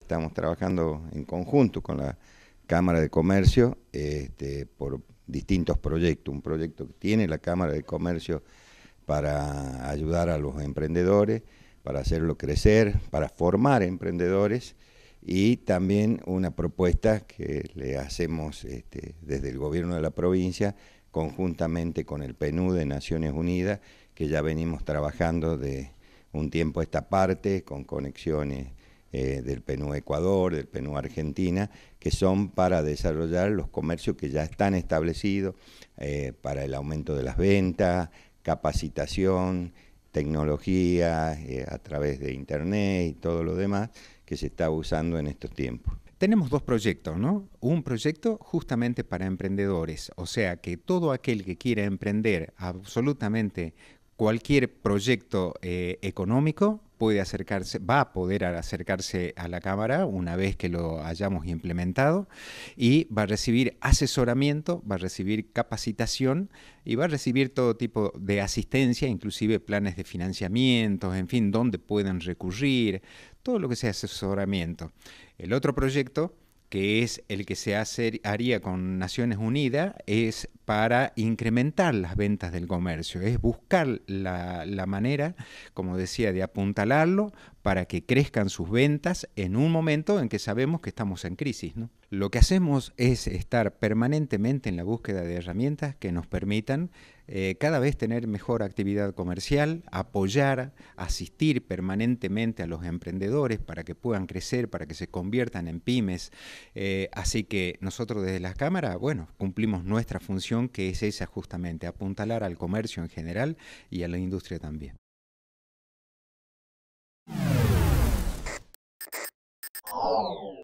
Estamos trabajando en conjunto con la Cámara de Comercio este, por distintos proyectos. Un proyecto que tiene la Cámara de Comercio para ayudar a los emprendedores, para hacerlo crecer, para formar emprendedores y también una propuesta que le hacemos este, desde el gobierno de la provincia conjuntamente con el PNUD de Naciones Unidas, que ya venimos trabajando de un tiempo esta parte con conexiones eh, del PNU Ecuador, del PNU Argentina, que son para desarrollar los comercios que ya están establecidos, eh, para el aumento de las ventas, capacitación, tecnología eh, a través de Internet y todo lo demás que se está usando en estos tiempos. Tenemos dos proyectos, ¿no? Un proyecto justamente para emprendedores, o sea que todo aquel que quiera emprender absolutamente cualquier proyecto eh, económico puede acercarse, va a poder acercarse a la Cámara una vez que lo hayamos implementado y va a recibir asesoramiento, va a recibir capacitación y va a recibir todo tipo de asistencia, inclusive planes de financiamiento, en fin, dónde pueden recurrir, todo lo que sea asesoramiento. El otro proyecto que es el que se haría con Naciones Unidas, es para incrementar las ventas del comercio, es buscar la, la manera, como decía, de apuntalarlo para que crezcan sus ventas en un momento en que sabemos que estamos en crisis. ¿no? Lo que hacemos es estar permanentemente en la búsqueda de herramientas que nos permitan eh, cada vez tener mejor actividad comercial, apoyar, asistir permanentemente a los emprendedores para que puedan crecer, para que se conviertan en pymes. Eh, así que nosotros desde las cámaras, bueno, cumplimos nuestra función que es esa justamente, apuntalar al comercio en general y a la industria también. Oh.